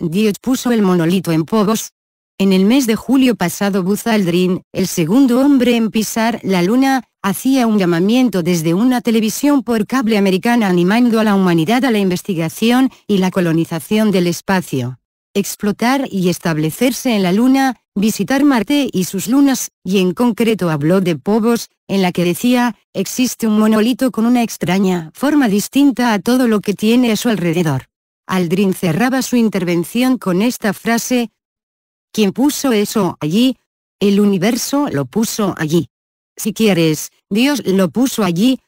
Dios puso el monolito en Pobos. En el mes de julio pasado Buzz Aldrin, el segundo hombre en pisar la luna, hacía un llamamiento desde una televisión por cable americana animando a la humanidad a la investigación y la colonización del espacio. Explotar y establecerse en la luna, visitar Marte y sus lunas, y en concreto habló de Pobos, en la que decía, existe un monolito con una extraña forma distinta a todo lo que tiene a su alrededor. Aldrin cerraba su intervención con esta frase, «¿Quién puso eso allí, el universo lo puso allí. Si quieres, Dios lo puso allí.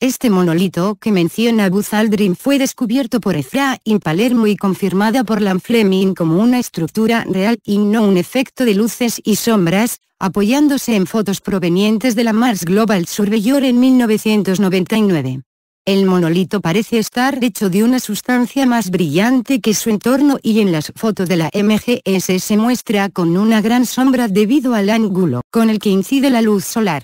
Este monolito que menciona Buzz Aldrin fue descubierto por Efraín Palermo y confirmada por Lam Fleming como una estructura real y no un efecto de luces y sombras, apoyándose en fotos provenientes de la Mars Global Surveyor en 1999. El monolito parece estar hecho de una sustancia más brillante que su entorno y en las fotos de la MGS se muestra con una gran sombra debido al ángulo con el que incide la luz solar.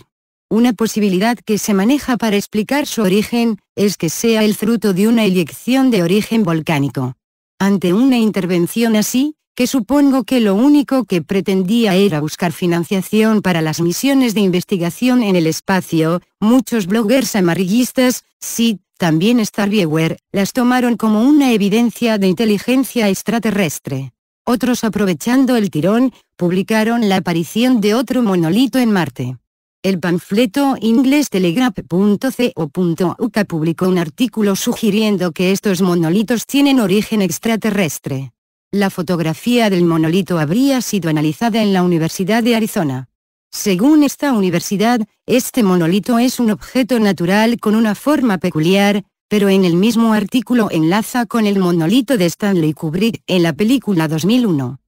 Una posibilidad que se maneja para explicar su origen, es que sea el fruto de una eyección de origen volcánico. Ante una intervención así, que supongo que lo único que pretendía era buscar financiación para las misiones de investigación en el espacio, muchos bloggers amarillistas, sí, también StarViewer, las tomaron como una evidencia de inteligencia extraterrestre. Otros aprovechando el tirón, publicaron la aparición de otro monolito en Marte. El panfleto inglés telegraph.co.uk publicó un artículo sugiriendo que estos monolitos tienen origen extraterrestre. La fotografía del monolito habría sido analizada en la Universidad de Arizona. Según esta universidad, este monolito es un objeto natural con una forma peculiar, pero en el mismo artículo enlaza con el monolito de Stanley Kubrick en la película 2001.